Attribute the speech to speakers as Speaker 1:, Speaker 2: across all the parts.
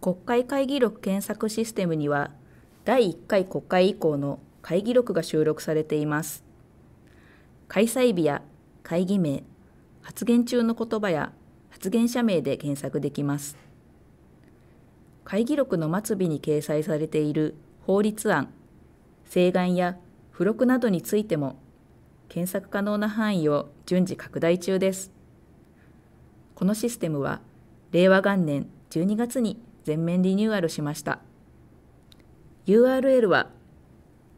Speaker 1: 国会会議録検索システムには第1回国会以降の会議録が収録されています。開催日や会議名、発言中の言葉や発言者名で検索できます。会議録の末尾に掲載されている法律案、請願や付録などについても検索可能な範囲を順次拡大中です。このシステムは令和元年12月に全面リニューアルしました URL は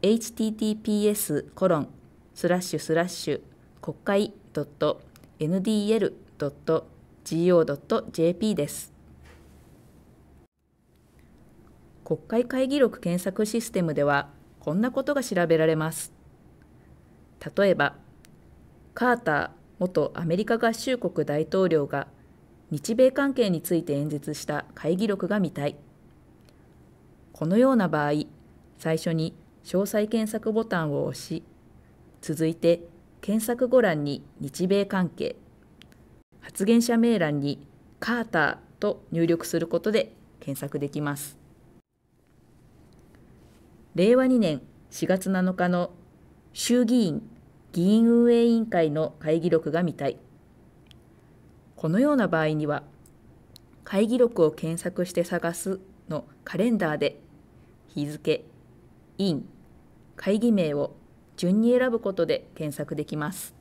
Speaker 1: https コロンスラッシュスラッシュ国会 .ndl.go.jp です国会会議録検索システムではこんなことが調べられます例えばカーター元アメリカ合衆国大統領が日米関係について演説した会議録が見たい。このような場合、最初に詳細検索ボタンを押し、続いて検索ご欄に日米関係、発言者名欄にカーターと入力することで検索できます。令和2年4月7日の衆議院議員運営委員会の会議録が見たい。このような場合には会議録を検索して探すのカレンダーで日付、in、会議名を順に選ぶことで検索できます。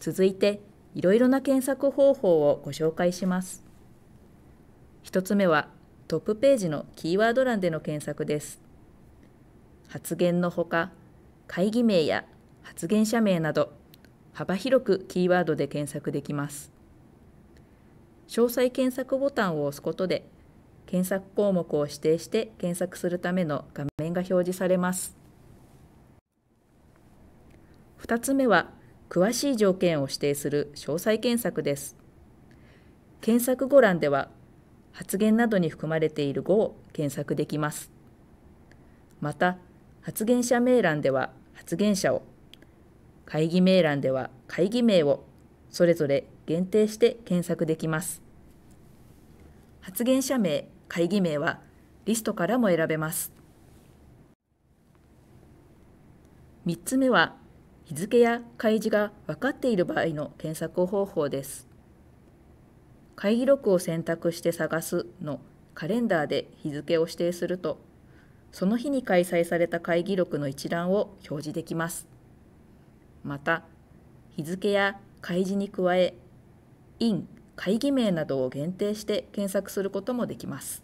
Speaker 1: 続いていろいろな検索方法をご紹介します。1つ目はトップページのキーワード欄での検索です。発言のほか会議名や発言者名など幅広くキーワードで検索できます。詳細検索ボタンを押すことで検索項目を指定して検索するための画面が表示されます。2つ目は詳しい条件を指定する詳細検索です。検索語欄では発言などに含まれている語を検索できます。また、発言者名欄では発言者を、会議名欄では会議名をそれぞれ限定して検索できます。発言者名、会議名はリストからも選べます。3つ目は日付や開示が分かっている場合の検索方法です。会議録を選択して探すのカレンダーで日付を指定すると、その日に開催された会議録の一覧を表示できます。また日付や開示に加え印会議名などを限定して検索することもできます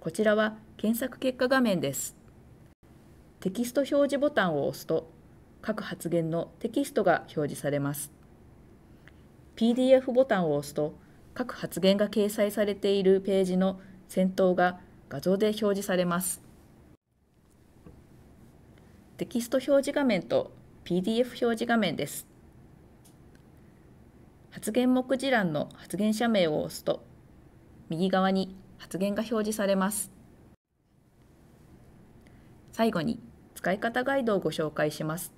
Speaker 1: こちらは検索結果画面ですテキスト表示ボタンを押すと各発言のテキストが表示されます PDF ボタンを押すと各発言が掲載されているページの先頭が画像で表示されます。テキスト表示画面と PDF 表示画面です。発言目次欄の発言者名を押すと、右側に発言が表示されます。最後に使い方ガイドをご紹介します。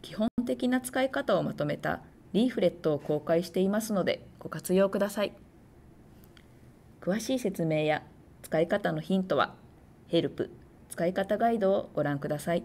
Speaker 1: 基本的な使い方をまとめたリーフレットを公開していますのでご活用ください。詳しい説明や使い方のヒントは、ヘルプ使い方ガイドをご覧ください。